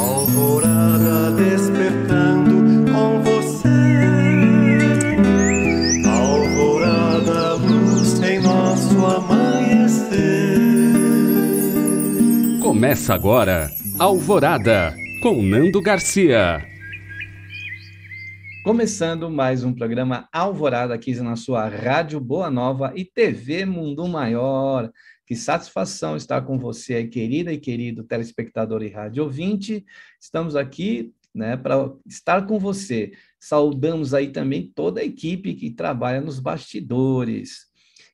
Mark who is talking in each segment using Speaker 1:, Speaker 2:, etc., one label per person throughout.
Speaker 1: Alvorada
Speaker 2: despertando com você. Alvorada, luz em nosso amanhecer.
Speaker 1: Começa agora Alvorada com Nando Garcia. Começando mais um programa Alvorada aqui na sua Rádio Boa Nova e TV Mundo Maior. Que satisfação estar com você, querida e querido telespectador e rádio ouvinte. Estamos aqui né, para estar com você. Saudamos aí também toda a equipe que trabalha nos bastidores.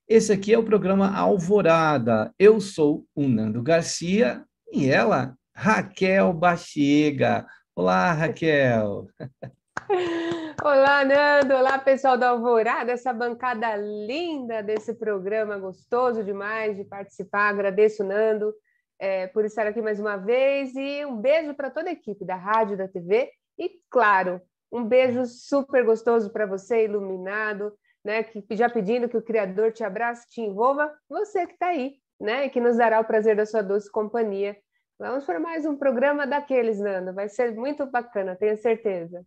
Speaker 1: Esse aqui é o programa Alvorada. Eu sou o Nando Garcia e ela, Raquel Baxiga. Olá, Raquel.
Speaker 2: Olá, Nando! Olá, pessoal da Alvorada, essa bancada linda desse programa, gostoso demais de participar. Agradeço, Nando, é, por estar aqui mais uma vez e um beijo para toda a equipe da rádio, da TV e, claro, um beijo super gostoso para você, iluminado, né? Que já pedindo que o Criador te abrace, te envolva, você que está aí, né? E que nos dará o prazer da sua doce companhia. Vamos para mais um programa daqueles, Nando. Vai ser muito bacana, tenho certeza.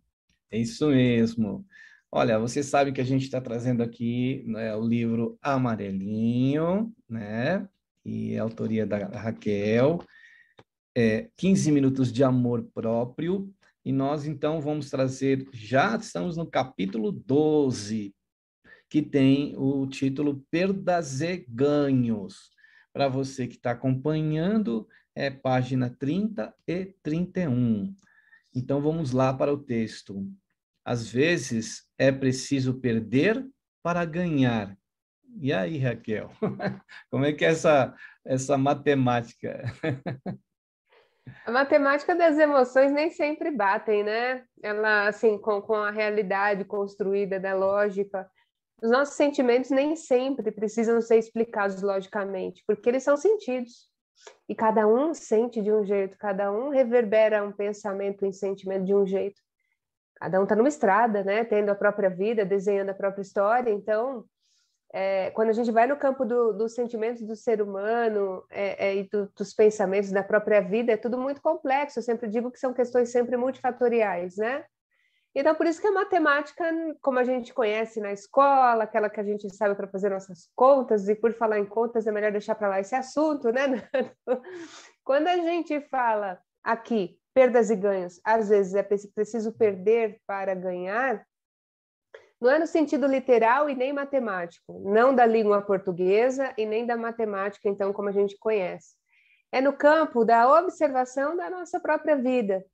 Speaker 1: É isso mesmo. Olha, você sabe que a gente está trazendo aqui né, o livro Amarelinho, né? E a autoria da Raquel. É, 15 minutos de amor próprio. E nós, então, vamos trazer, já estamos no capítulo 12, que tem o título Perdas e Ganhos. Para você que está acompanhando, é página 30 e 31. Então vamos lá para o texto. Às vezes é preciso perder para ganhar. E aí, Raquel? Como é que é essa essa matemática?
Speaker 2: A matemática das emoções nem sempre batem, né? Ela assim, com, com a realidade construída da lógica, os nossos sentimentos nem sempre precisam ser explicados logicamente, porque eles são sentidos. E cada um sente de um jeito, cada um reverbera um pensamento, um sentimento de um jeito. Cada um está numa estrada, né? Tendo a própria vida, desenhando a própria história. Então, é, quando a gente vai no campo dos sentimentos do ser humano é, é, e do, dos pensamentos da própria vida, é tudo muito complexo. Eu sempre digo que são questões sempre multifatoriais, né? Então, por isso que a matemática, como a gente conhece na escola, aquela que a gente sabe para fazer nossas contas, e por falar em contas, é melhor deixar para lá esse assunto, né, Quando a gente fala aqui perdas e ganhos, às vezes é preciso perder para ganhar, não é no sentido literal e nem matemático, não da língua portuguesa e nem da matemática, então, como a gente conhece. É no campo da observação da nossa própria vida,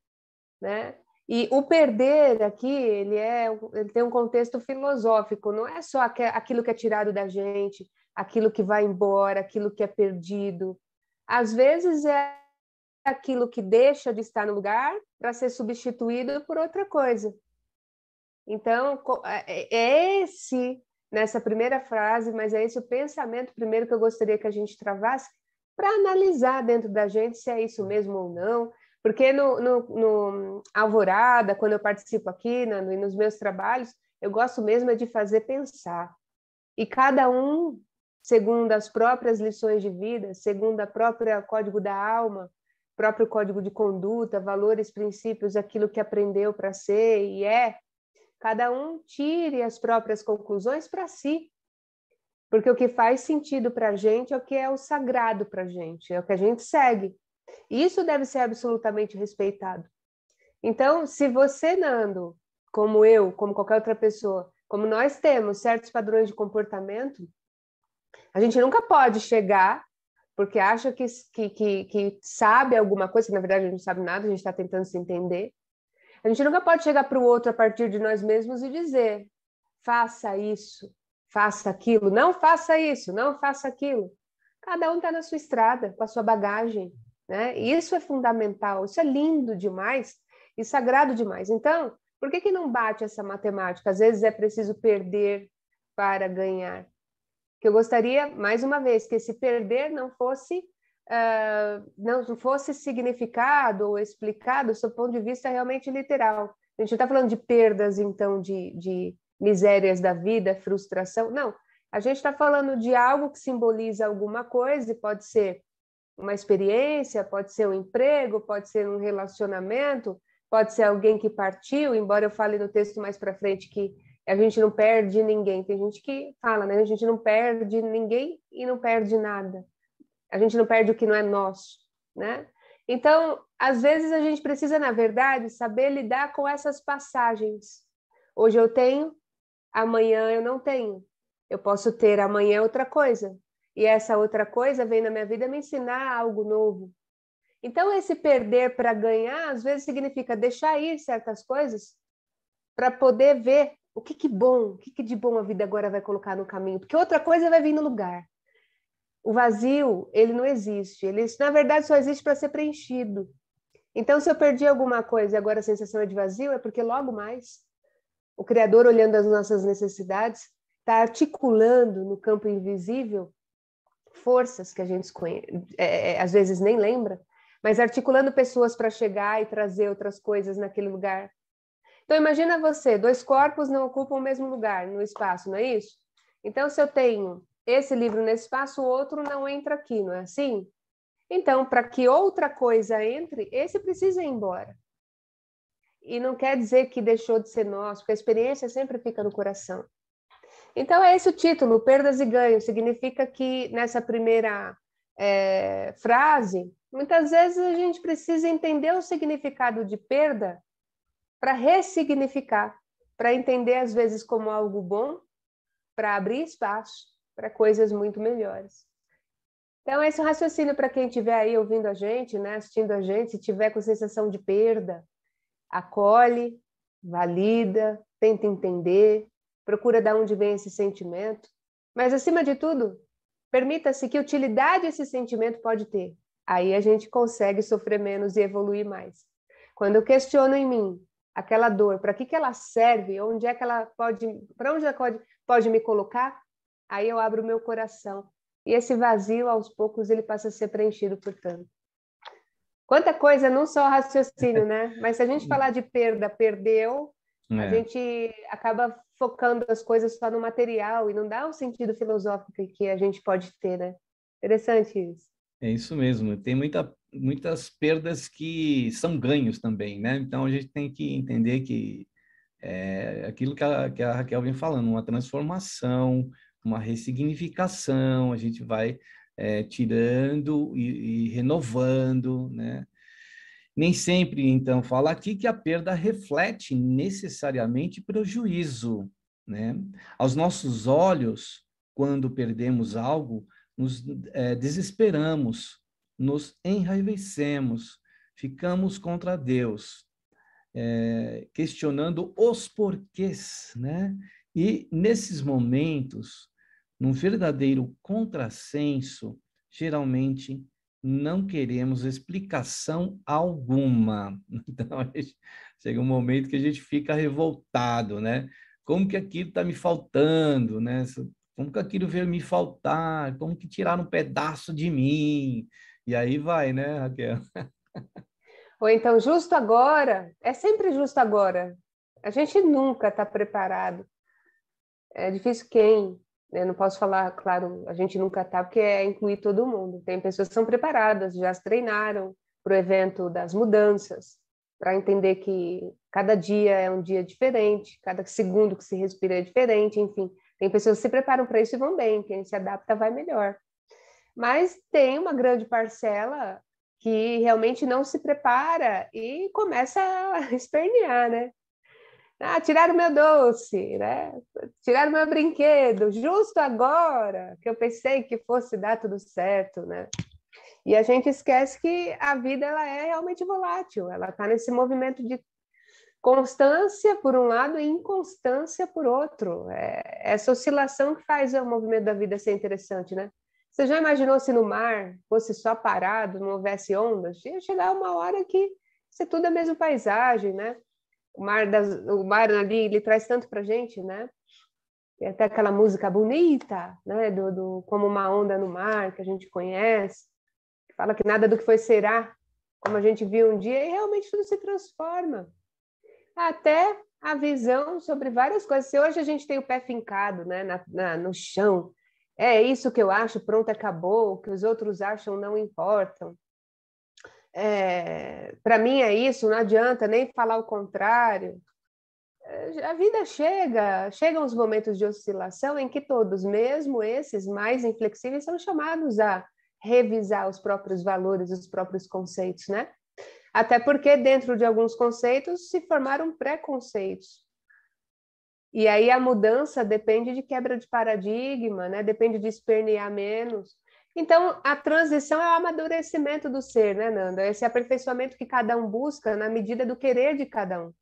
Speaker 2: né? E o perder aqui, ele, é, ele tem um contexto filosófico, não é só aquilo que é tirado da gente, aquilo que vai embora, aquilo que é perdido. Às vezes é aquilo que deixa de estar no lugar para ser substituído por outra coisa. Então, é, é, é esse, nessa primeira frase, mas é esse o pensamento primeiro que eu gostaria que a gente travasse para analisar dentro da gente se é isso mesmo ou não, porque no, no, no Alvorada, quando eu participo aqui, na, nos meus trabalhos, eu gosto mesmo é de fazer pensar. E cada um, segundo as próprias lições de vida, segundo a própria código da alma, próprio código de conduta, valores, princípios, aquilo que aprendeu para ser e é, cada um tire as próprias conclusões para si. Porque o que faz sentido para a gente é o que é o sagrado para a gente, é o que a gente segue. Isso deve ser absolutamente respeitado. Então, se você, Nando, como eu, como qualquer outra pessoa, como nós temos certos padrões de comportamento, a gente nunca pode chegar porque acha que, que, que, que sabe alguma coisa, que na verdade a gente não sabe nada, a gente está tentando se entender. A gente nunca pode chegar para o outro a partir de nós mesmos e dizer: faça isso, faça aquilo, não faça isso, não faça aquilo. Cada um está na sua estrada, com a sua bagagem. Né? isso é fundamental, isso é lindo demais e sagrado demais. Então, por que, que não bate essa matemática? Às vezes é preciso perder para ganhar. Que eu gostaria, mais uma vez, que esse perder não fosse uh, não fosse significado ou explicado sob seu ponto de vista realmente literal. A gente não está falando de perdas, então, de, de misérias da vida, frustração. Não, a gente está falando de algo que simboliza alguma coisa e pode ser uma experiência, pode ser um emprego, pode ser um relacionamento, pode ser alguém que partiu, embora eu fale no texto mais para frente que a gente não perde ninguém. Tem gente que fala, né? A gente não perde ninguém e não perde nada. A gente não perde o que não é nosso, né? Então, às vezes a gente precisa, na verdade, saber lidar com essas passagens. Hoje eu tenho, amanhã eu não tenho. Eu posso ter amanhã outra coisa e essa outra coisa vem na minha vida me ensinar algo novo. Então, esse perder para ganhar, às vezes, significa deixar ir certas coisas para poder ver o que, que bom, o que, que de bom a vida agora vai colocar no caminho, porque outra coisa vai vir no lugar. O vazio, ele não existe. Ele, na verdade, só existe para ser preenchido. Então, se eu perdi alguma coisa e agora a sensação é de vazio, é porque logo mais o Criador, olhando as nossas necessidades, está articulando no campo invisível forças que a gente é, é, às vezes nem lembra, mas articulando pessoas para chegar e trazer outras coisas naquele lugar. Então imagina você, dois corpos não ocupam o mesmo lugar no espaço, não é isso? Então se eu tenho esse livro nesse espaço, o outro não entra aqui, não é assim? Então, para que outra coisa entre, esse precisa ir embora. E não quer dizer que deixou de ser nosso, porque a experiência sempre fica no coração. Então, é esse o título: Perdas e Ganhos. Significa que nessa primeira é, frase, muitas vezes a gente precisa entender o significado de perda para ressignificar, para entender às vezes como algo bom, para abrir espaço para coisas muito melhores. Então, esse é o raciocínio para quem estiver aí ouvindo a gente, né, assistindo a gente, se tiver com sensação de perda, acolhe, valida, tenta entender, procura de onde vem esse sentimento, mas acima de tudo, permita-se que utilidade esse sentimento pode ter. Aí a gente consegue sofrer menos e evoluir mais. Quando eu questiono em mim aquela dor, para que que ela serve, onde é que ela pode, para onde ela pode, pode me colocar? Aí eu abro o meu coração e esse vazio aos poucos ele passa a ser preenchido por tanto. Quanta coisa, não só raciocínio, né? Mas se a gente falar de perda, perdeu, é. a gente acaba focando as coisas só no material e não dá o sentido filosófico que a gente pode ter, né? Interessante isso.
Speaker 1: É isso mesmo. Tem muita, muitas perdas que são ganhos também, né? Então a gente tem que entender que é aquilo que a, que a Raquel vem falando, uma transformação, uma ressignificação, a gente vai é, tirando e, e renovando, né? Nem sempre, então, fala aqui que a perda reflete necessariamente prejuízo. Né? Aos nossos olhos, quando perdemos algo, nos é, desesperamos, nos enraivecemos, ficamos contra Deus, é, questionando os porquês, né? E nesses momentos, num verdadeiro contrassenso, geralmente não queremos explicação alguma. Então, chega um momento que a gente fica revoltado, né? Como que aquilo está me faltando, né? Como que aquilo veio me faltar? Como que tiraram um pedaço de mim? E aí vai, né, Raquel?
Speaker 2: Ou então, justo agora, é sempre justo agora. A gente nunca está preparado. É difícil quem eu né, não posso falar, claro, a gente nunca está, porque é incluir todo mundo. Tem pessoas que são preparadas, já se treinaram para o evento das mudanças, para entender que cada dia é um dia diferente, cada segundo que se respira é diferente, enfim. Tem pessoas que se preparam para isso e vão bem, quem se adapta vai melhor. Mas tem uma grande parcela que realmente não se prepara e começa a espernear, né? Ah, tiraram meu doce, né? Tiraram meu brinquedo, justo agora que eu pensei que fosse dar tudo certo, né? E a gente esquece que a vida ela é realmente volátil, ela está nesse movimento de constância por um lado e inconstância por outro. É essa oscilação que faz o movimento da vida ser interessante, né? Você já imaginou se no mar fosse só parado, não houvesse ondas? Ia chegar uma hora que ia ser tudo é a mesma paisagem, né? o mar, das, o mar ali, ele traz tanto para gente, né? Tem até aquela música bonita, né? Do, do Como uma onda no mar, que a gente conhece, que fala que nada do que foi será, como a gente viu um dia, e realmente tudo se transforma. Até a visão sobre várias coisas. Se hoje a gente tem o pé fincado, né? Na, na, no chão, é isso que eu acho, pronto, acabou, o que os outros acham não importam. É, para mim é isso, não adianta nem falar o contrário. É, a vida chega, chegam os momentos de oscilação em que todos, mesmo esses mais inflexíveis, são chamados a revisar os próprios valores, os próprios conceitos, né? Até porque dentro de alguns conceitos se formaram preconceitos. E aí a mudança depende de quebra de paradigma, né? Depende de espernear menos. Então, a transição é o amadurecimento do ser, né, Nanda? Esse aperfeiçoamento que cada um busca na medida do querer de cada um.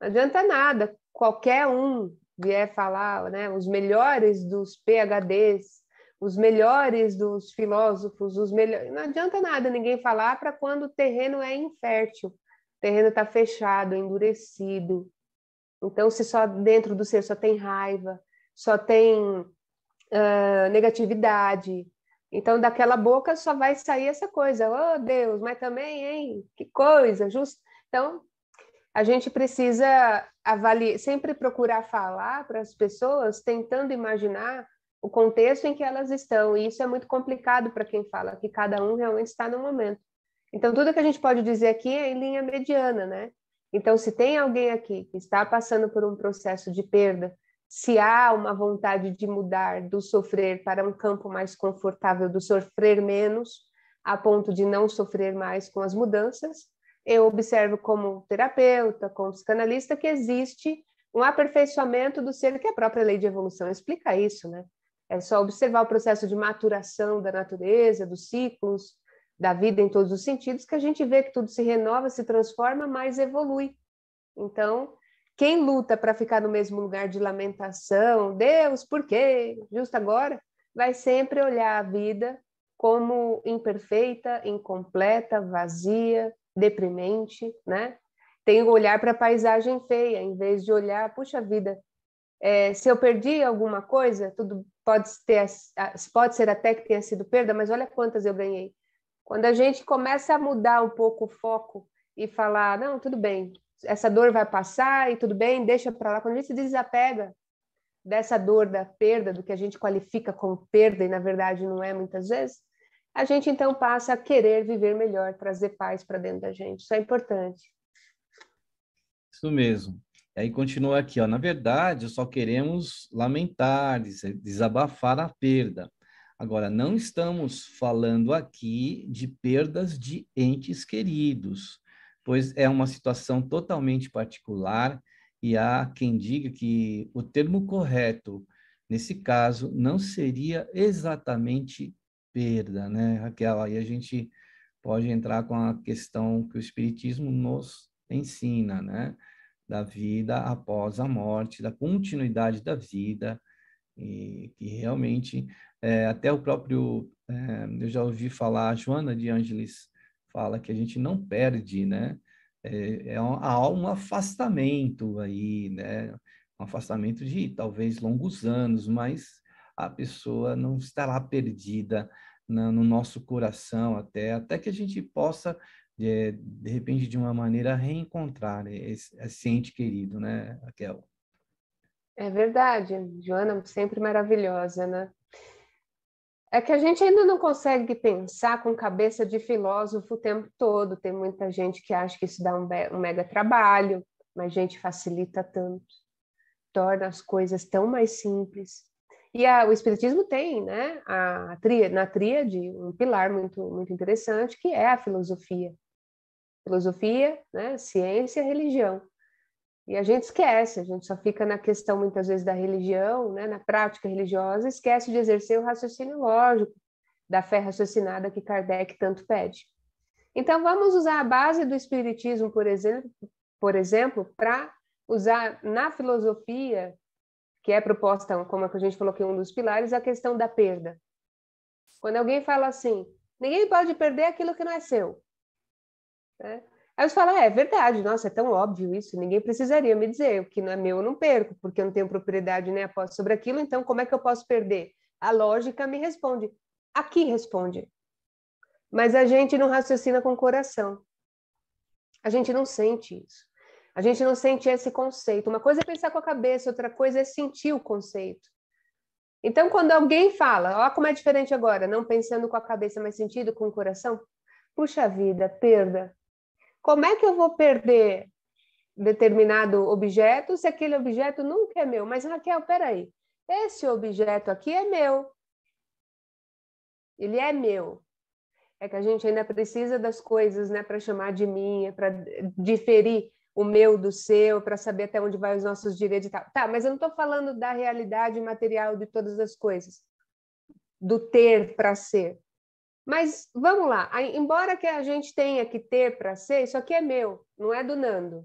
Speaker 2: Não adianta nada qualquer um vier falar, né, os melhores dos PHDs, os melhores dos filósofos, os melhores. Não adianta nada ninguém falar para quando o terreno é infértil, o terreno está fechado, endurecido. Então, se só dentro do ser só tem raiva, só tem uh, negatividade, então, daquela boca só vai sair essa coisa, oh Deus, mas também, hein? Que coisa, justo. Então, a gente precisa avaliar, sempre procurar falar para as pessoas, tentando imaginar o contexto em que elas estão. E isso é muito complicado para quem fala que cada um realmente está no momento. Então, tudo que a gente pode dizer aqui é em linha mediana, né? Então, se tem alguém aqui que está passando por um processo de perda, se há uma vontade de mudar do sofrer para um campo mais confortável, do sofrer menos, a ponto de não sofrer mais com as mudanças, eu observo como terapeuta, como psicanalista, que existe um aperfeiçoamento do ser, que a própria lei de evolução explica isso, né? É só observar o processo de maturação da natureza, dos ciclos, da vida em todos os sentidos, que a gente vê que tudo se renova, se transforma, mas evolui. Então, quem luta para ficar no mesmo lugar de lamentação, Deus, por quê? Justo agora, vai sempre olhar a vida como imperfeita, incompleta, vazia, deprimente, né? Tem o olhar para a paisagem feia, em vez de olhar, puxa vida, é, se eu perdi alguma coisa, tudo pode, ter, pode ser até que tenha sido perda, mas olha quantas eu ganhei. Quando a gente começa a mudar um pouco o foco e falar, não, tudo bem, essa dor vai passar e tudo bem, deixa para lá. Quando a gente se desapega dessa dor da perda, do que a gente qualifica como perda e na verdade não é muitas vezes, a gente então passa a querer viver melhor, trazer paz para dentro da gente. Isso é importante.
Speaker 1: Isso mesmo. E aí continua aqui, ó. Na verdade, só queremos lamentar, desabafar a perda. Agora, não estamos falando aqui de perdas de entes queridos, pois é uma situação totalmente particular e há quem diga que o termo correto nesse caso não seria exatamente perda, né, Raquel? Aí a gente pode entrar com a questão que o espiritismo nos ensina, né, da vida após a morte, da continuidade da vida e que realmente é, até o próprio é, eu já ouvi falar a Joana de Angelis fala que a gente não perde, né? É, é há um afastamento aí, né? Um afastamento de talvez longos anos, mas a pessoa não estará perdida na, no nosso coração até, até que a gente possa, é, de repente, de uma maneira, reencontrar esse, esse ente querido, né, Raquel?
Speaker 2: É verdade, Joana sempre maravilhosa, né? É que a gente ainda não consegue pensar com cabeça de filósofo o tempo todo. Tem muita gente que acha que isso dá um, um mega trabalho, mas a gente facilita tanto, torna as coisas tão mais simples. E a, o Espiritismo tem, né, a, a tria, na tríade, um pilar muito, muito interessante, que é a filosofia. Filosofia, né, ciência, religião. E a gente esquece, a gente só fica na questão muitas vezes da religião, né, na prática religiosa, esquece de exercer o raciocínio lógico da fé raciocinada que Kardec tanto pede. Então vamos usar a base do espiritismo, por exemplo, por exemplo, para usar na filosofia que é proposta, como a gente falou que é um dos pilares, a questão da perda. Quando alguém fala assim, ninguém pode perder aquilo que não é seu. Né? Aí você fala, é, é verdade, nossa, é tão óbvio isso, ninguém precisaria me dizer, o que não é meu eu não perco, porque eu não tenho propriedade nem né, aposta sobre aquilo, então como é que eu posso perder? A lógica me responde, aqui responde. Mas a gente não raciocina com o coração. A gente não sente isso. A gente não sente esse conceito. Uma coisa é pensar com a cabeça, outra coisa é sentir o conceito. Então, quando alguém fala, ó, como é diferente agora, não pensando com a cabeça, mas sentido com o coração, puxa vida, perda. Como é que eu vou perder determinado objeto se aquele objeto nunca é meu? Mas, Raquel, peraí, esse objeto aqui é meu. Ele é meu. É que a gente ainda precisa das coisas né, para chamar de minha, é para diferir o meu do seu, para saber até onde vai os nossos direitos e tal. Tá, mas eu não estou falando da realidade material de todas as coisas, do ter para ser. Mas vamos lá, embora que a gente tenha que ter para ser, isso aqui é meu, não é do Nando.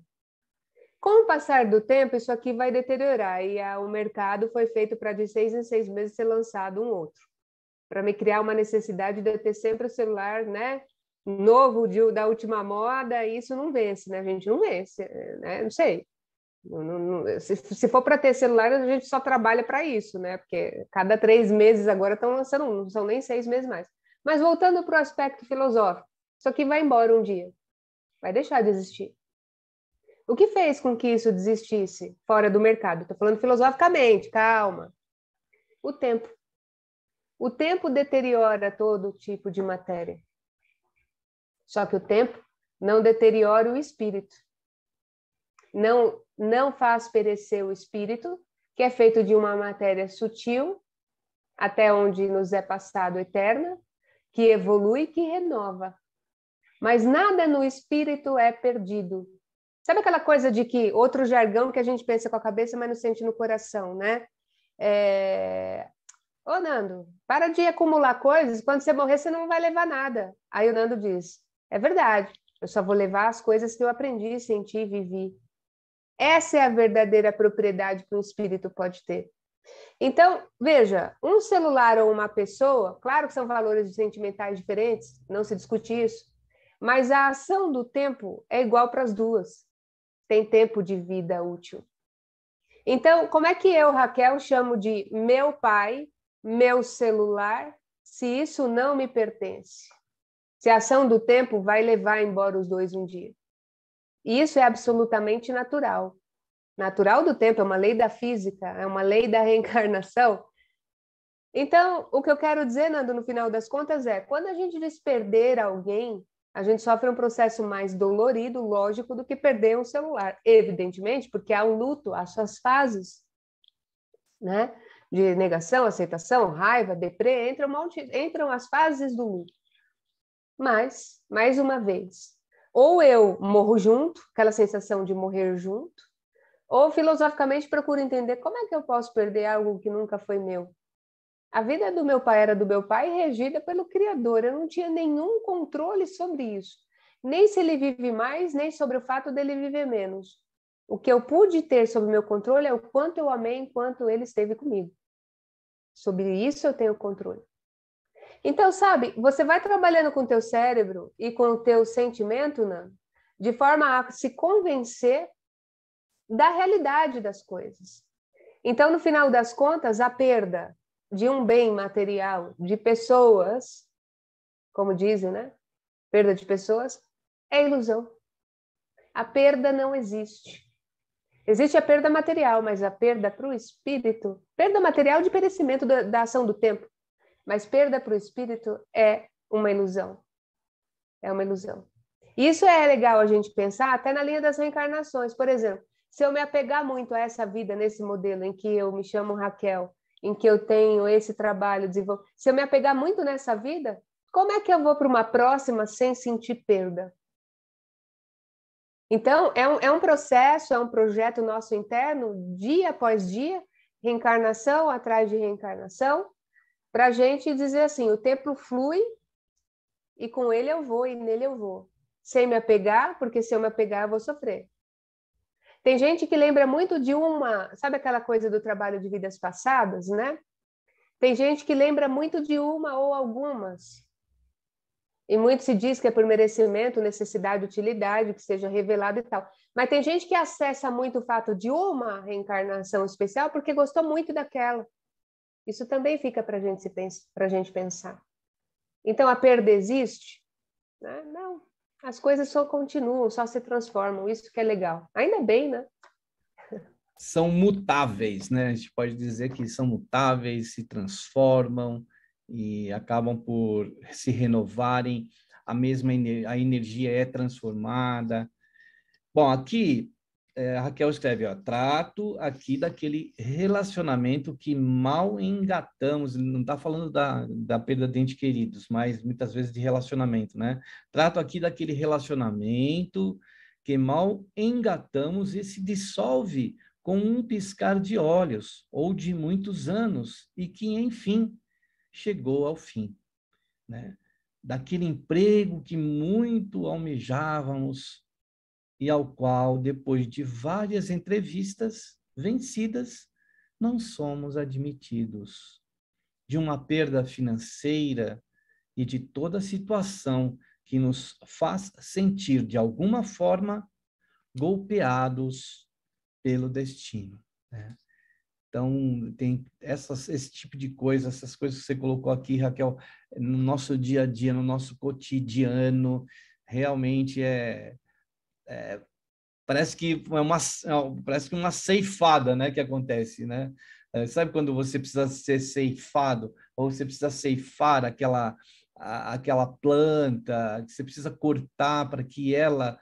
Speaker 2: Com o passar do tempo, isso aqui vai deteriorar e a, o mercado foi feito para de seis em seis meses ser lançado um outro, para me criar uma necessidade de eu ter sempre o celular, né, novo de, da última moda. E isso não vence, né? A gente não vence, é, né? Não sei. Não, não, se, se, for para ter celular, a gente só trabalha para isso, né? Porque cada três meses agora estão lançando um, não são nem seis meses mais. Mas voltando para o aspecto filosófico, isso aqui vai embora um dia, vai deixar de existir. O que fez com que isso desistisse fora do mercado? Estou falando filosoficamente, calma. O tempo. O tempo deteriora todo tipo de matéria. Só que o tempo não deteriora o espírito. Não, não faz perecer o espírito, que é feito de uma matéria sutil, até onde nos é passado eterna, que evolui, que renova. Mas nada no espírito é perdido. Sabe aquela coisa de que outro jargão que a gente pensa com a cabeça, mas não sente no coração, né? É... Ô, Nando, para de acumular coisas, quando você morrer, você não vai levar nada. Aí o Nando diz: É verdade, eu só vou levar as coisas que eu aprendi, senti, vivi. Essa é a verdadeira propriedade que um espírito pode ter. Então, veja, um celular ou uma pessoa, claro que são valores sentimentais diferentes, não se discute isso, mas a ação do tempo é igual para as duas. Tem tempo de vida útil. Então, como é que eu, Raquel, chamo de meu pai, meu celular, se isso não me pertence? Se a ação do tempo vai levar embora os dois um dia. E isso é absolutamente natural natural do tempo, é uma lei da física, é uma lei da reencarnação. Então, o que eu quero dizer, Nando, no final das contas é, quando a gente diz perder alguém, a gente sofre um processo mais dolorido, lógico, do que perder um celular, evidentemente, porque há um luto, há suas fases, né? De negação, aceitação, raiva, deprê, entram, entram as fases do luto. Mas, mais uma vez, ou eu morro junto, aquela sensação de morrer junto, ou filosoficamente procuro entender como é que eu posso perder algo que nunca foi meu. A vida do meu pai era do meu pai, regida pelo Criador. Eu não tinha nenhum controle sobre isso. Nem se ele vive mais, nem sobre o fato dele viver menos. O que eu pude ter sob meu controle é o quanto eu amei enquanto ele esteve comigo. Sobre isso eu tenho controle. Então, sabe, você vai trabalhando com o teu cérebro e com o teu sentimento, né? de forma a se convencer da realidade das coisas. Então, no final das contas, a perda de um bem material, de pessoas, como dizem, né? Perda de pessoas é ilusão. A perda não existe. Existe a perda material, mas a perda para o espírito, perda material de perecimento da, da ação do tempo, mas perda para o espírito é uma ilusão. É uma ilusão. Isso é legal a gente pensar até na linha das reencarnações. Por exemplo, se eu me apegar muito a essa vida nesse modelo em que eu me chamo Raquel, em que eu tenho esse trabalho, se eu me apegar muito nessa vida, como é que eu vou para uma próxima sem sentir perda? Então, é um, é um processo, é um projeto nosso interno, dia após dia, reencarnação atrás de reencarnação, para a gente dizer assim: o tempo flui e com ele eu vou e nele eu vou. Sem me apegar, porque se eu me apegar eu vou sofrer. Tem gente que lembra muito de uma, sabe aquela coisa do trabalho de vidas passadas, né? Tem gente que lembra muito de uma ou algumas. E muito se diz que é por merecimento, necessidade, utilidade, que seja revelado e tal. Mas tem gente que acessa muito o fato de uma reencarnação especial porque gostou muito daquela. Isso também fica para gente, a gente pensar. Então, a perda existe? Né? Não as coisas só continuam, só se transformam. Isso que é legal. Ainda bem, né?
Speaker 1: São mutáveis, né? A gente pode dizer que são mutáveis, se transformam e acabam por se renovarem. A mesma a energia é transformada. Bom, aqui é, a Raquel escreve, ó, trato aqui daquele relacionamento que mal engatamos, não está falando da, da perda de entes queridos, mas muitas vezes de relacionamento, né? Trato aqui daquele relacionamento que mal engatamos e se dissolve com um piscar de olhos ou de muitos anos e que, enfim, chegou ao fim, né? Daquele emprego que muito almejávamos, e ao qual, depois de várias entrevistas vencidas, não somos admitidos. De uma perda financeira e de toda situação que nos faz sentir, de alguma forma, golpeados pelo destino. Né? Então, tem essas, esse tipo de coisa, essas coisas que você colocou aqui, Raquel, no nosso dia a dia, no nosso cotidiano, realmente é, é, parece que é uma é parece que uma ceifada, né, que acontece, né? É, sabe quando você precisa ser ceifado ou você precisa ceifar aquela a, aquela planta, que você precisa cortar para que ela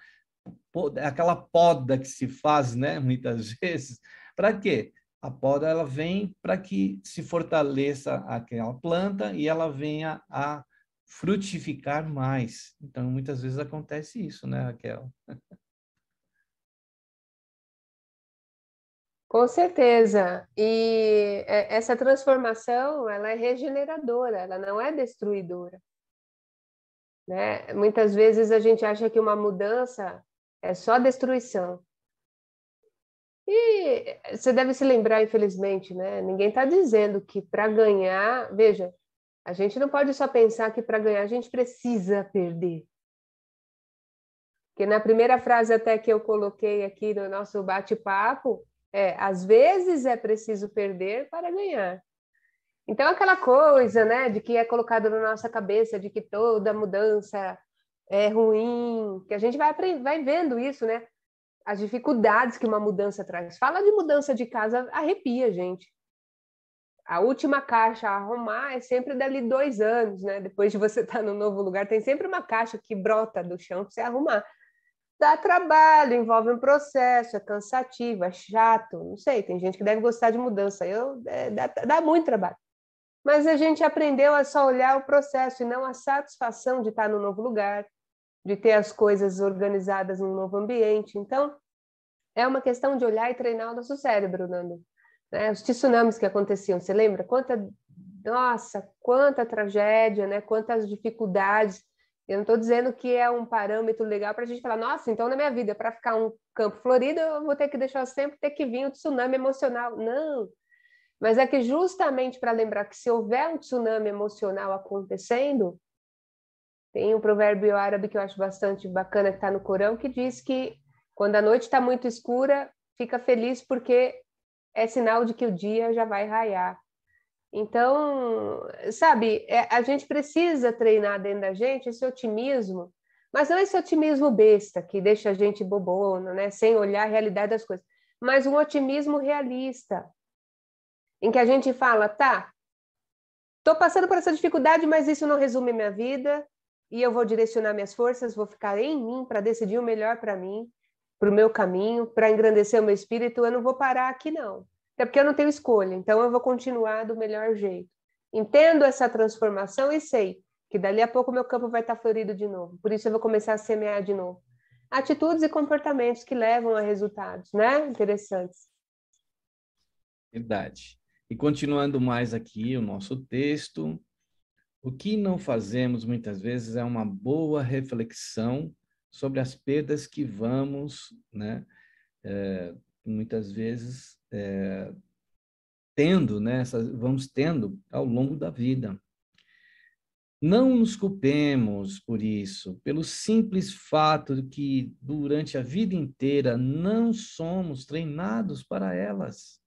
Speaker 1: aquela poda que se faz, né, muitas vezes, para quê? A poda ela vem para que se fortaleça aquela planta e ela venha a frutificar mais. Então, muitas vezes acontece isso, né, Raquel?
Speaker 2: Com certeza. E é, essa transformação, ela é regeneradora, ela não é destruidora. Né? Muitas vezes a gente acha que uma mudança é só destruição. E você deve se lembrar, infelizmente, né? Ninguém está dizendo que para ganhar, veja, a gente não pode só pensar que para ganhar a gente precisa perder. Porque na primeira frase até que eu coloquei aqui no nosso bate-papo, é, às vezes é preciso perder para ganhar. Então, aquela coisa, né, de que é colocado na nossa cabeça, de que toda mudança é ruim, que a gente vai, vai vendo isso, né? As dificuldades que uma mudança traz. Fala de mudança de casa, arrepia, gente a última caixa a arrumar é sempre dali dois anos, né? Depois de você estar tá no novo lugar, tem sempre uma caixa que brota do chão para você arrumar. Dá trabalho, envolve um processo, é cansativo, é chato, não sei. Tem gente que deve gostar de mudança. Eu é, dá, dá, muito trabalho. Mas a gente aprendeu a só olhar o processo e não a satisfação de estar tá no novo lugar, de ter as coisas organizadas no novo ambiente. Então, é uma questão de olhar e treinar o nosso cérebro, Nando. Né? Os tsunamis que aconteciam, você lembra? Quanta, nossa, quanta tragédia, né? Quantas dificuldades. Eu não estou dizendo que é um parâmetro legal para a gente falar, nossa, então na minha vida, para ficar um campo florido, eu vou ter que deixar sempre ter que vir um tsunami emocional. Não! Mas é que justamente para lembrar que se houver um tsunami emocional acontecendo, tem um provérbio árabe que eu acho bastante bacana que está no Corão, que diz que quando a noite está muito escura, fica feliz porque é sinal de que o dia já vai raiar. Então, sabe, é, a gente precisa treinar dentro da gente esse otimismo, mas não esse otimismo besta que deixa a gente bobona, né, sem olhar a realidade das coisas, mas um otimismo realista, em que a gente fala, tá, Estou passando por essa dificuldade, mas isso não resume minha vida, e eu vou direcionar minhas forças, vou ficar em mim para decidir o melhor para mim para o meu caminho, para engrandecer o meu espírito, eu não vou parar aqui, não. Até porque eu não tenho escolha, então eu vou continuar do melhor jeito. Entendo essa transformação e sei que dali a pouco meu campo vai estar florido de novo. Por isso eu vou começar a semear de novo. Atitudes e comportamentos que levam a resultados, né? Interessantes.
Speaker 1: Verdade. E continuando mais aqui o nosso texto, o que não fazemos muitas vezes é uma boa reflexão sobre as perdas que vamos, né, é, muitas vezes é, tendo, né, essas, vamos tendo ao longo da vida. Não nos culpemos por isso, pelo simples fato de que durante a vida inteira não somos treinados para elas.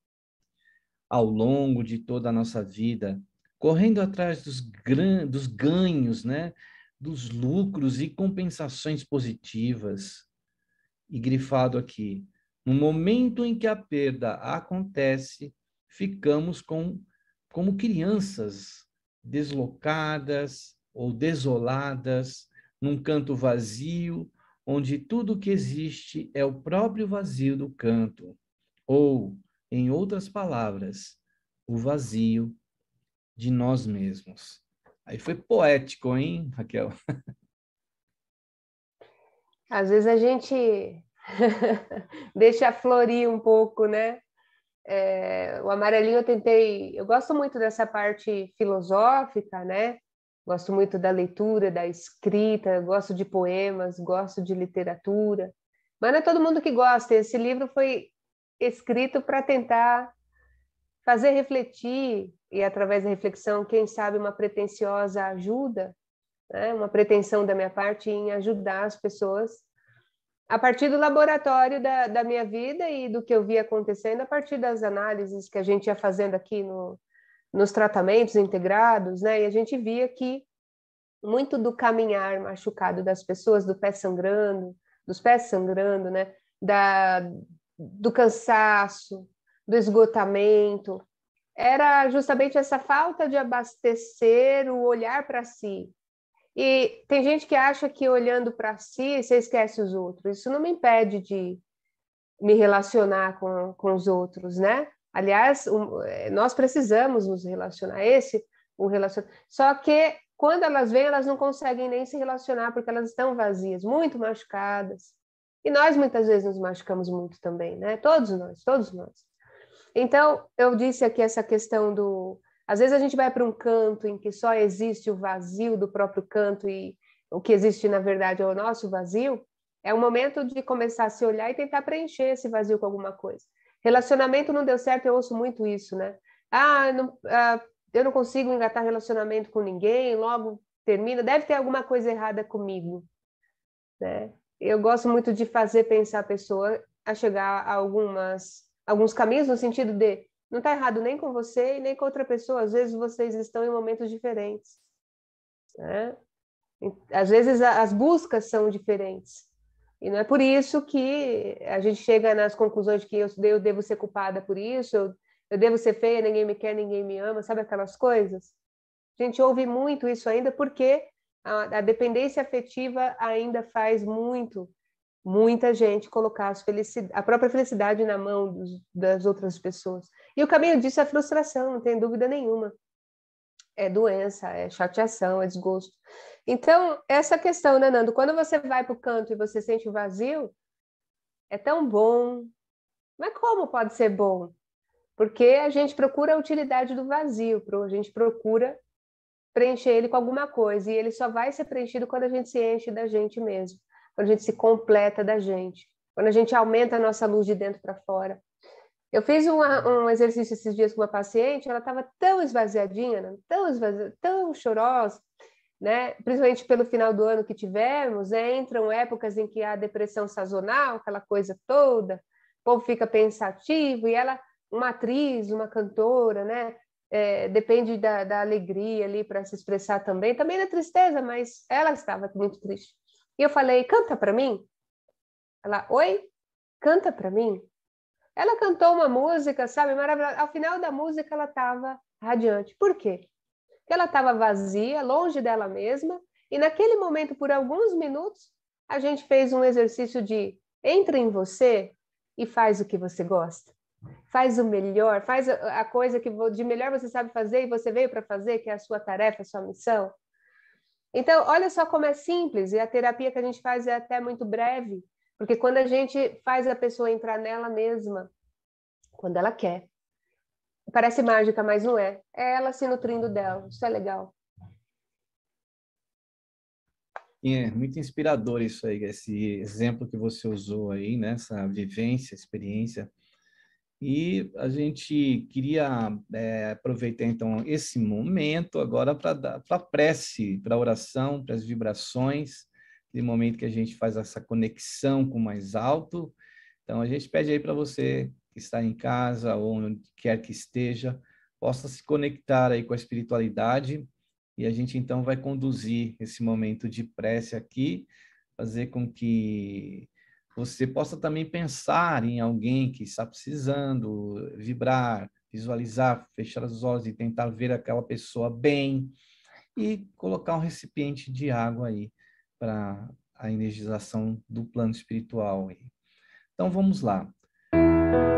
Speaker 1: Ao longo de toda a nossa vida, correndo atrás dos, gran... dos ganhos, né? dos lucros e compensações positivas. E grifado aqui, no momento em que a perda acontece, ficamos com, como crianças deslocadas ou desoladas, num canto vazio, onde tudo que existe é o próprio vazio do canto, ou, em outras palavras, o vazio de nós mesmos. Aí foi poético, hein, Raquel?
Speaker 2: Às vezes a gente deixa florir um pouco, né? É, o amarelinho eu tentei. Eu gosto muito dessa parte filosófica, né? Gosto muito da leitura, da escrita, gosto de poemas, gosto de literatura. Mas não é todo mundo que gosta. Esse livro foi escrito para tentar fazer refletir, e através da reflexão, quem sabe uma pretensiosa ajuda, né? uma pretensão da minha parte em ajudar as pessoas a partir do laboratório da, da minha vida e do que eu vi acontecendo, a partir das análises que a gente ia fazendo aqui no, nos tratamentos integrados, né? E a gente via que muito do caminhar machucado das pessoas, do pé sangrando, dos pés sangrando, né? Da, do cansaço, do esgotamento, era justamente essa falta de abastecer o olhar para si. E tem gente que acha que olhando para si você esquece os outros. Isso não me impede de me relacionar com, com os outros, né? Aliás, um, eh, nós precisamos nos relacionar. Esse, o relacionamento. Só que quando elas vêm, elas não conseguem nem se relacionar porque elas estão vazias, muito machucadas. E nós muitas vezes nos machucamos muito também, né? Todos nós, todos nós. Então, eu disse aqui essa questão do. Às vezes a gente vai para um canto em que só existe o vazio do próprio canto e o que existe, na verdade, é o nosso vazio. É um momento de começar a se olhar e tentar preencher esse vazio com alguma coisa. Relacionamento não deu certo, eu ouço muito isso, né? Ah, não, ah eu não consigo engatar relacionamento com ninguém, logo termina. Deve ter alguma coisa errada comigo, né? Eu gosto muito de fazer pensar a pessoa a chegar a algumas alguns caminhos no sentido de não está errado nem com você e nem com outra pessoa. Às vezes vocês estão em momentos diferentes. Né? Às vezes as buscas são diferentes. E não é por isso que a gente chega nas conclusões de que eu, eu devo ser culpada por isso, eu, eu devo ser feia, ninguém me quer, ninguém me ama, sabe aquelas coisas? A gente ouve muito isso ainda porque a, a dependência afetiva ainda faz muito muita gente colocar a própria felicidade na mão dos, das outras pessoas. E o caminho disso é frustração, não tem dúvida nenhuma. É doença, é chateação, é desgosto. Então, essa questão, né, Nando? Quando você vai para o canto e você sente o vazio, é tão bom. Mas como pode ser bom? Porque a gente procura a utilidade do vazio, a gente procura preencher ele com alguma coisa, e ele só vai ser preenchido quando a gente se enche da gente mesmo quando a gente se completa da gente, quando a gente aumenta a nossa luz de dentro para fora. Eu fiz uma, um exercício esses dias com uma paciente, ela estava tão esvaziadinha, né? tão tão chorosa, né? principalmente pelo final do ano que tivemos, né? entram épocas em que há depressão sazonal, aquela coisa toda, o povo fica pensativo, e ela, uma atriz, uma cantora, né? É, depende da, da alegria ali para se expressar também, também da tristeza, mas ela estava muito triste. E eu falei, canta para mim? Ela, oi? Canta para mim? Ela cantou uma música, sabe, maravilhosa. Ao final da música, ela estava radiante. Por quê? Porque ela estava vazia, longe dela mesma. E naquele momento, por alguns minutos, a gente fez um exercício de entra em você e faz o que você gosta. Faz o melhor, faz a coisa que de melhor você sabe fazer e você veio para fazer, que é a sua tarefa, a sua missão. Então, olha só como é simples, e a terapia que a gente faz é até muito breve, porque quando a gente faz a pessoa entrar nela mesma, quando ela quer, parece mágica, mas não é. É ela se nutrindo dela, isso é legal.
Speaker 1: É muito inspirador isso aí, esse exemplo que você usou aí, né? Essa vivência, experiência e a gente queria é, aproveitar então esse momento agora para a prece, para a oração, para as vibrações, aquele momento que a gente faz essa conexão com o mais alto. Então a gente pede aí para você que está em casa ou onde quer que esteja, possa se conectar aí com a espiritualidade e a gente então vai conduzir esse momento de prece aqui, fazer com que você possa também pensar em alguém que está precisando, vibrar, visualizar, fechar os olhos e tentar ver aquela pessoa bem e colocar um recipiente de água aí para a energização do plano espiritual. Então vamos lá.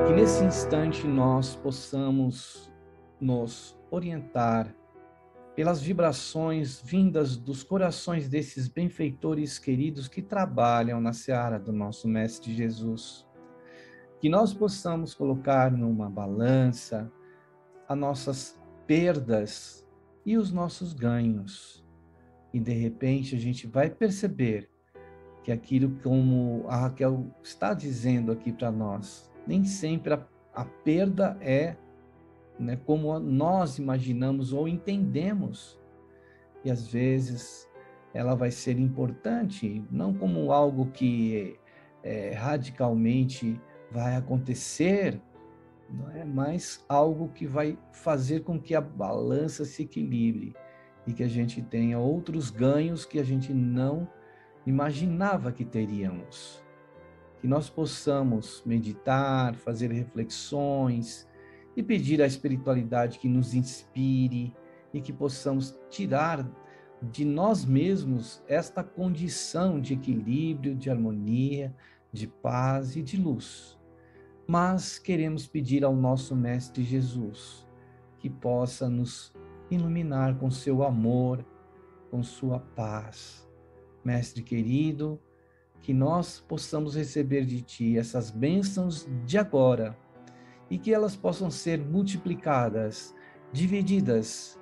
Speaker 1: Que nesse instante nós possamos nos orientar pelas vibrações vindas dos corações desses benfeitores queridos que trabalham na seara do nosso Mestre Jesus. Que nós possamos colocar numa balança as nossas perdas e os nossos ganhos. E de repente a gente vai perceber que aquilo como a Raquel está dizendo aqui para nós, nem sempre a, a perda é né, como nós imaginamos ou entendemos. E às vezes ela vai ser importante, não como algo que é, radicalmente vai acontecer, não é mais algo que vai fazer com que a balança se equilibre e que a gente tenha outros ganhos que a gente não imaginava que teríamos. Que nós possamos meditar, fazer reflexões, e pedir à espiritualidade que nos inspire e que possamos tirar de nós mesmos esta condição de equilíbrio, de harmonia, de paz e de luz. Mas queremos pedir ao nosso Mestre Jesus que possa nos iluminar com seu amor, com sua paz. Mestre querido, que nós possamos receber de Ti essas bênçãos de agora e que elas possam ser multiplicadas, divididas,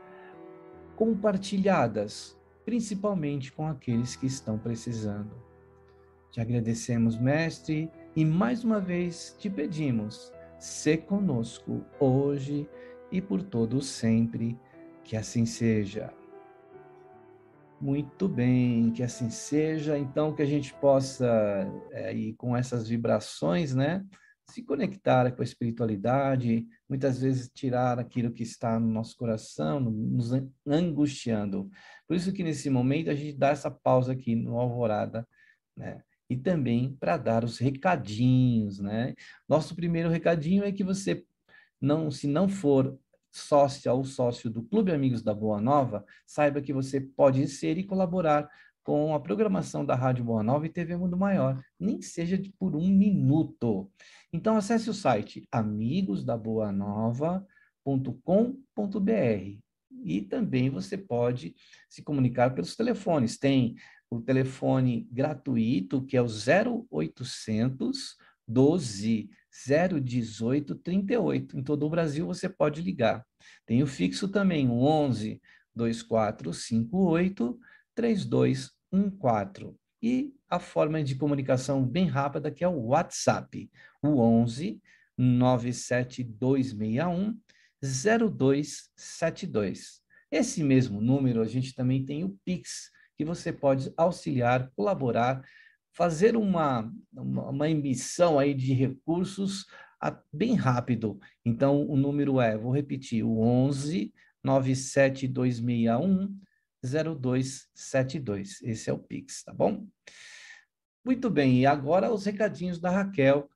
Speaker 1: compartilhadas, principalmente com aqueles que estão precisando. Te agradecemos, Mestre, e mais uma vez te pedimos, se conosco hoje e por todo o sempre, que assim seja. Muito bem, que assim seja. Então, que a gente possa, é, e com essas vibrações, né, se conectar com a espiritualidade, muitas vezes tirar aquilo que está no nosso coração, nos angustiando. Por isso que nesse momento a gente dá essa pausa aqui no Alvorada, né? E também para dar os recadinhos, né? Nosso primeiro recadinho é que você não, se não for sócia ou sócio do Clube Amigos da Boa Nova, saiba que você pode ser e colaborar com a programação da Rádio Boa Nova e TV Mundo Maior, nem seja por um minuto. Então, acesse o site amigosdaboanova.com.br e também você pode se comunicar pelos telefones. Tem o telefone gratuito, que é o 0800 12 018 38. Em todo o Brasil você pode ligar. Tem o fixo também, o 11 2458 3214. E a forma de comunicação bem rápida, que é o WhatsApp o 11 97261 0272. Esse mesmo número a gente também tem o Pix, que você pode auxiliar, colaborar, fazer uma, uma, uma emissão aí de recursos a, bem rápido. Então, o número é, vou repetir, o 11 97261 0272. Esse é o Pix, tá bom? Muito bem, e agora os recadinhos da Raquel,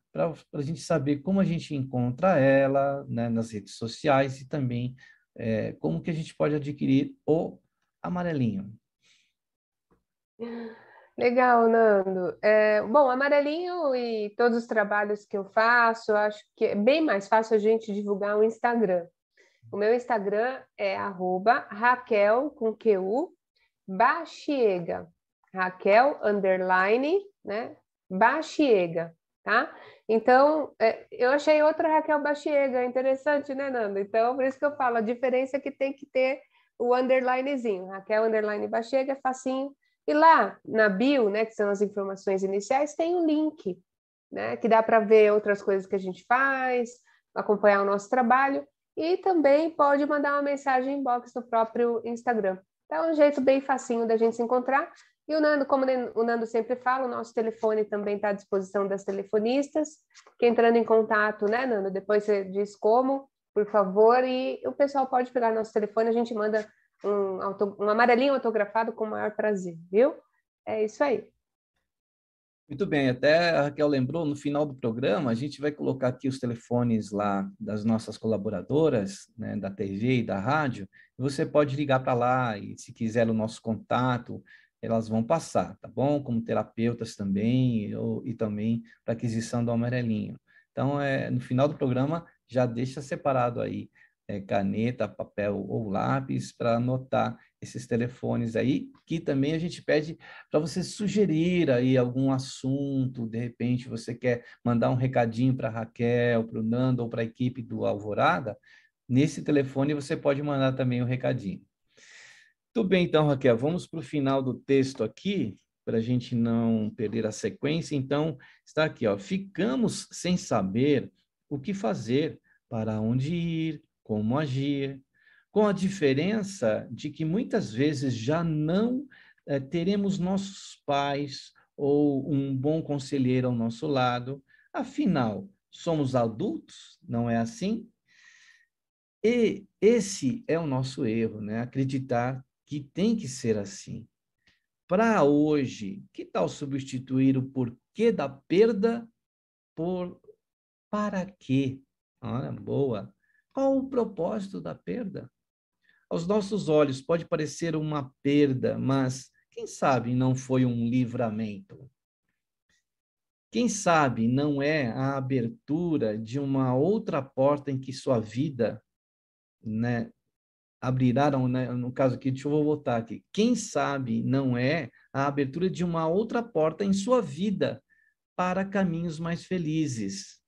Speaker 1: para a gente saber como a gente encontra ela né, nas redes sociais e também é, como que a gente pode adquirir o amarelinho.
Speaker 2: Legal, Nando. É, bom, amarelinho e todos os trabalhos que eu faço, eu acho que é bem mais fácil a gente divulgar o Instagram. O meu Instagram é arroba Raquel com QU Baxiega. Raquel underline, né? Baxiega, tá? Então, é, eu achei outra Raquel Bachiega, interessante, né, Nanda? Então, por isso que eu falo, a diferença é que tem que ter o underlinezinho. Raquel underline Bachiega é facinho. E lá na bio, né, que são as informações iniciais, tem o um link, né, que dá para ver outras coisas que a gente faz, acompanhar o nosso trabalho e também pode mandar uma mensagem inbox no próprio Instagram. Então, é um jeito bem facinho da gente se encontrar. E o Nando, como o Nando sempre fala, o nosso telefone também está à disposição das telefonistas, que entrando em contato, né, Nando? Depois você diz como, por favor, e o pessoal pode pegar nosso telefone, a gente manda um, um amarelinho autografado com o maior prazer, viu? É isso aí.
Speaker 1: Muito bem, até a Raquel lembrou, no final do programa, a gente vai colocar aqui os telefones lá das nossas colaboradoras, né, da TV e da rádio. Você pode ligar para lá e, se quiser, o nosso contato, elas vão passar, tá bom? Como terapeutas também, ou, e também para aquisição do amarelinho. Então, é, no final do programa, já deixa separado aí é, caneta, papel ou lápis para anotar esses telefones aí, que também a gente pede para você sugerir aí algum assunto, de repente você quer mandar um recadinho para Raquel, para o Nando ou para a equipe do Alvorada, nesse telefone você pode mandar também o um recadinho. Muito bem, então, Raquel, vamos para o final do texto aqui, para a gente não perder a sequência. Então, está aqui, ó. Ficamos sem saber o que fazer, para onde ir, como agir, com a diferença de que muitas vezes já não eh, teremos nossos pais ou um bom conselheiro ao nosso lado. Afinal, somos adultos, não é assim? E esse é o nosso erro, né? Acreditar que tem que ser assim. Para hoje, que tal substituir o porquê da perda por para quê? Olha, boa. Qual o propósito da perda? Aos nossos olhos pode parecer uma perda, mas quem sabe não foi um livramento? Quem sabe não é a abertura de uma outra porta em que sua vida né, abrirá, né, no caso aqui, deixa eu voltar aqui. Quem sabe não é a abertura de uma outra porta em sua vida para caminhos mais felizes.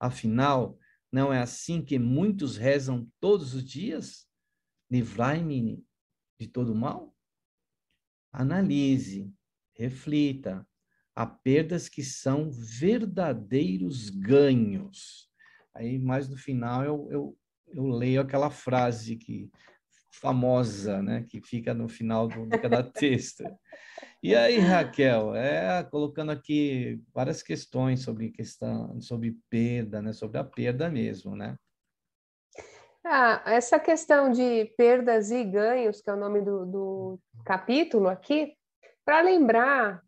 Speaker 1: Afinal, não é assim que muitos rezam todos os dias? Livrai-me de todo mal? Analise, reflita. Há perdas que são verdadeiros ganhos. Aí, mais no final, eu, eu eu leio aquela frase que famosa, né, que fica no final do, de cada texto. E aí, Raquel, é colocando aqui várias questões sobre questão, sobre perda, né, sobre a perda mesmo, né?
Speaker 2: Ah, essa questão de perdas e ganhos, que é o nome do, do capítulo aqui, para lembrar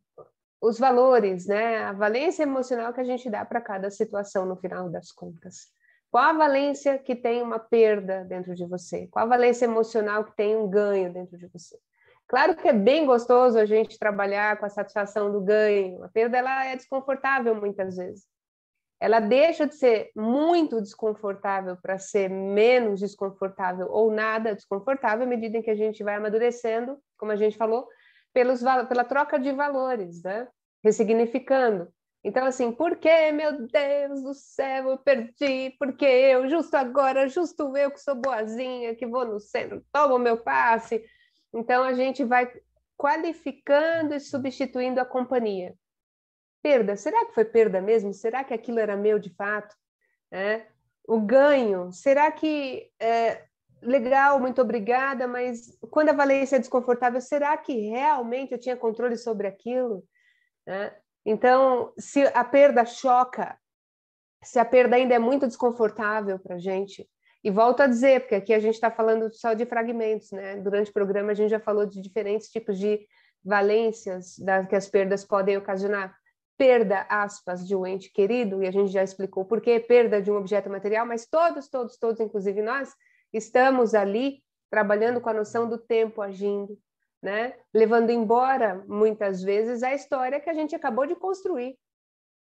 Speaker 2: os valores, né, a valência emocional que a gente dá para cada situação no final das contas. Qual a valência que tem uma perda dentro de você? Qual a valência emocional que tem um ganho dentro de você? Claro que é bem gostoso a gente trabalhar com a satisfação do ganho. A perda ela é desconfortável muitas vezes. Ela deixa de ser muito desconfortável para ser menos desconfortável ou nada desconfortável à medida em que a gente vai amadurecendo, como a gente falou, pelos, pela troca de valores, né? ressignificando. Então, assim, por que, meu Deus do céu, eu perdi? Porque eu, justo agora, justo eu que sou boazinha, que vou no centro, tomo meu passe. Então, a gente vai qualificando e substituindo a companhia. Perda, será que foi perda mesmo? Será que aquilo era meu de fato? É. O ganho, será que é, legal, muito obrigada, mas quando a valência é desconfortável, será que realmente eu tinha controle sobre aquilo? É. Então, se a perda choca, se a perda ainda é muito desconfortável para a gente, e volto a dizer, porque aqui a gente está falando só de fragmentos, né? Durante o programa a gente já falou de diferentes tipos de valências da, que as perdas podem ocasionar. Perda, aspas, de um ente querido, e a gente já explicou por que perda de um objeto material, mas todos, todos, todos, inclusive nós, estamos ali trabalhando com a noção do tempo agindo, né? Levando embora muitas vezes a história que a gente acabou de construir.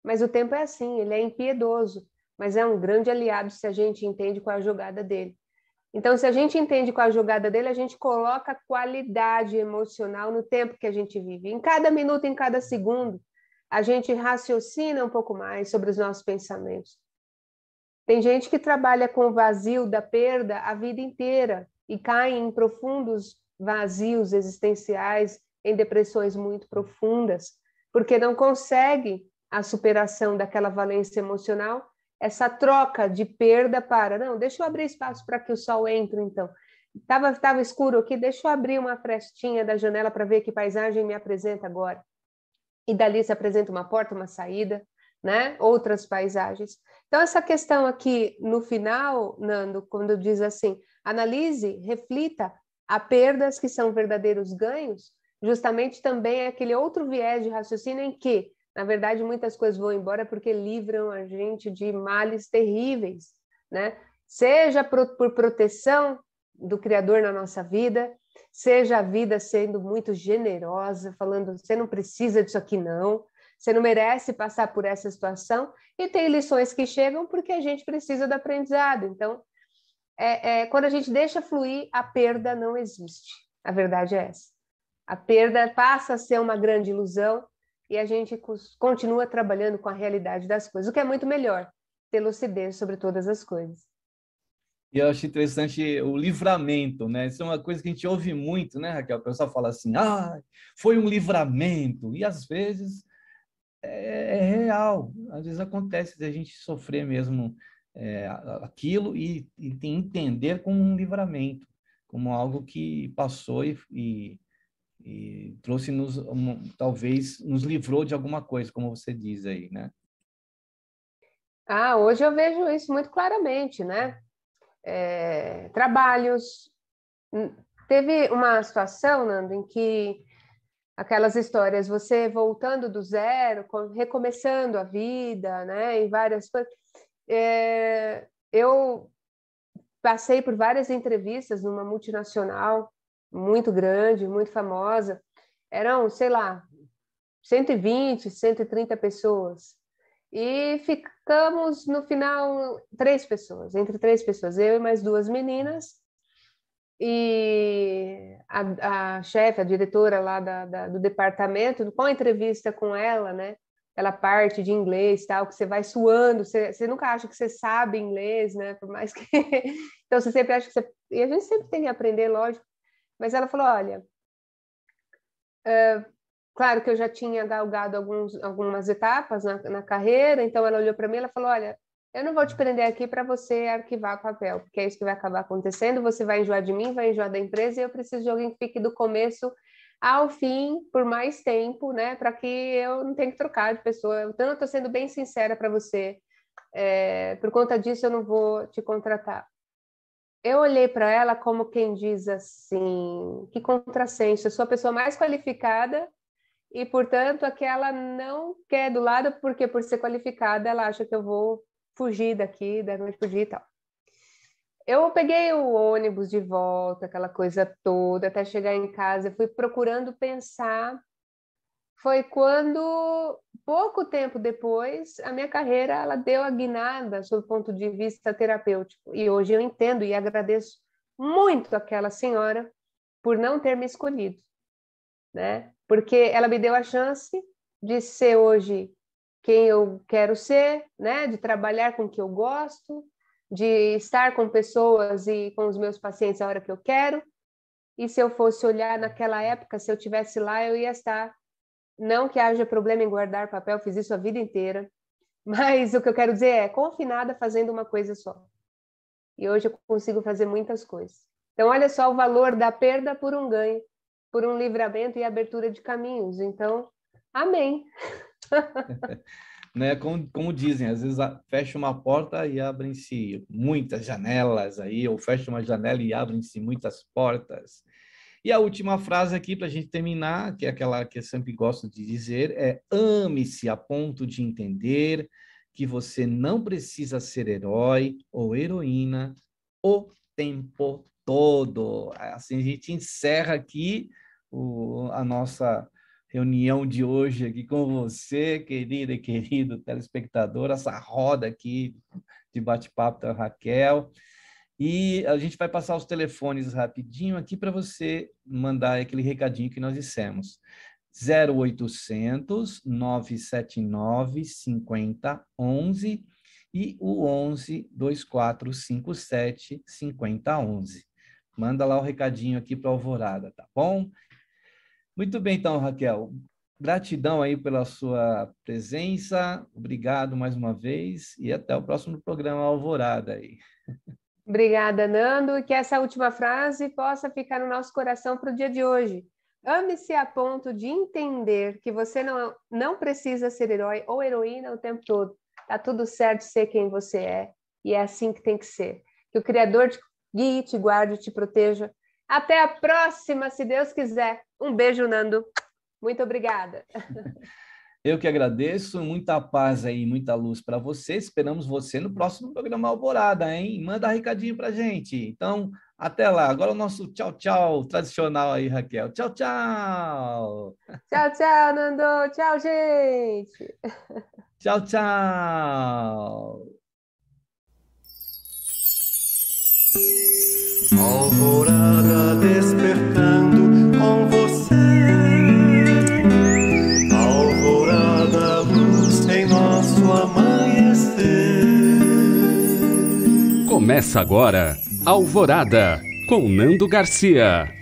Speaker 2: Mas o tempo é assim, ele é impiedoso, mas é um grande aliado se a gente entende qual é a jogada dele. Então, se a gente entende qual é a jogada dele, a gente coloca qualidade emocional no tempo que a gente vive. Em cada minuto, em cada segundo, a gente raciocina um pouco mais sobre os nossos pensamentos. Tem gente que trabalha com o vazio da perda a vida inteira e cai em profundos vazios existenciais, em depressões muito profundas, porque não consegue a superação daquela valência emocional, essa troca de perda para, não, deixa eu abrir espaço para que o sol entre, então. Estava tava escuro aqui, deixa eu abrir uma frestinha da janela para ver que paisagem me apresenta agora. E dali se apresenta uma porta, uma saída, né? outras paisagens. Então, essa questão aqui no final, Nando, quando diz assim, analise, reflita Há perdas que são verdadeiros ganhos, justamente também é aquele outro viés de raciocínio em que, na verdade, muitas coisas vão embora porque livram a gente de males terríveis, né? Seja por, por proteção do Criador na nossa vida, seja a vida sendo muito generosa, falando: você não precisa disso aqui, não, você não merece passar por essa situação. E tem lições que chegam porque a gente precisa do aprendizado. Então, é, é, quando a gente deixa fluir, a perda não existe. A verdade é essa. A perda passa a ser uma grande ilusão e a gente continua trabalhando com a realidade das coisas, o que é muito melhor, ter lucidez sobre todas as coisas.
Speaker 1: E eu acho interessante o livramento, né? Isso é uma coisa que a gente ouve muito, né, Raquel? O pessoal fala assim, ah, foi um livramento. E às vezes é, é real, às vezes acontece de a gente sofrer mesmo é, aquilo e, e, entender como um livramento, como algo que passou e, e, e trouxe-nos, um, talvez, nos livrou de alguma coisa, como você diz aí, né?
Speaker 2: Ah, hoje eu vejo isso muito claramente, né? É, trabalhos. Hum, teve uma situação, Nando, em que aquelas histórias, você voltando do zero, recomeçando a vida, né, em várias coisas é, eu passei por várias entrevistas numa multinacional muito grande, muito famosa. Eram, sei lá, 120, 130 pessoas. E ficamos, no final, três pessoas, entre três pessoas, eu e mais duas meninas. E a, a chefe, a diretora lá da, da, do departamento, com a entrevista com ela, né? aquela parte de inglês, tal, que você vai suando, você, você nunca acha que você sabe inglês, né? Por mais que... então, você sempre acha que você... E a gente sempre tem que aprender, lógico. Mas ela falou, olha... Uh, claro que eu já tinha galgado alguns, algumas etapas na, na carreira, então ela olhou para mim e falou, olha, eu não vou te prender aqui para você arquivar papel, porque é isso que vai acabar acontecendo, você vai enjoar de mim, vai enjoar da empresa, e eu preciso de alguém que fique do começo ao fim por mais tempo, né? Para que eu não tenha que trocar de pessoa. Então, eu estou sendo bem sincera para você. É, por conta disso, eu não vou te contratar. Eu olhei para ela como quem diz assim: que contrassenso, eu sou a pessoa mais qualificada e, portanto, aquela não quer do lado, porque por ser qualificada, ela acha que eu vou fugir daqui, da noite fugir, e tal. Eu peguei o ônibus de volta, aquela coisa toda, até chegar em casa, fui procurando pensar. Foi quando, pouco tempo depois, a minha carreira ela deu a guinada sob o ponto de vista terapêutico. E hoje eu entendo e agradeço muito aquela senhora por não ter me escolhido, né? Porque ela me deu a chance de ser hoje quem eu quero ser, né? De trabalhar com o que eu gosto, de estar com pessoas e com os meus pacientes a hora que eu quero. E se eu fosse olhar naquela época, se eu tivesse lá, eu ia estar. Não que haja problema em guardar papel, fiz isso a vida inteira. Mas o que eu quero dizer é confinada fazendo uma coisa só. E hoje eu consigo fazer muitas coisas. Então, olha só o valor da perda por um ganho, por um livramento e abertura de caminhos. Então, amém.
Speaker 1: né? Como, como dizem, às vezes fecha uma porta e abrem-se muitas janelas aí, ou fecha uma janela e abrem-se muitas portas. E a última frase aqui para a gente terminar, que é aquela que eu sempre gosto de dizer, é ame-se a ponto de entender que você não precisa ser herói ou heroína o tempo todo. Assim a gente encerra aqui o, a nossa reunião de hoje aqui com você, querida e querido telespectador, essa roda aqui de bate-papo da Raquel. E a gente vai passar os telefones rapidinho aqui para você mandar aquele recadinho que nós dissemos. 0800 979 5011 e o 11 2457 5011. Manda lá o recadinho aqui para Alvorada, tá bom? Muito bem, então, Raquel. Gratidão aí pela sua presença. Obrigado mais uma vez e até o próximo programa Alvorada aí.
Speaker 2: Obrigada, Nando. Que essa última frase possa ficar no nosso coração para o dia de hoje. Ame-se a ponto de entender que você não, não precisa ser herói ou heroína o tempo todo. Tá tudo certo ser quem você é e é assim que tem que ser. Que o Criador te guie, te guarde, te proteja. Até a próxima, se Deus quiser. Um beijo, Nando. Muito obrigada.
Speaker 1: Eu que agradeço, muita paz aí, muita luz para você. Esperamos você no próximo programa Alvorada, hein? Manda recadinho para gente. Então, até lá. Agora o nosso tchau, tchau tradicional aí, Raquel. Tchau, tchau.
Speaker 2: Tchau, tchau, Nando. Tchau, gente.
Speaker 1: Tchau, tchau. Alvorada despertar. Começa agora Alvorada com Nando Garcia.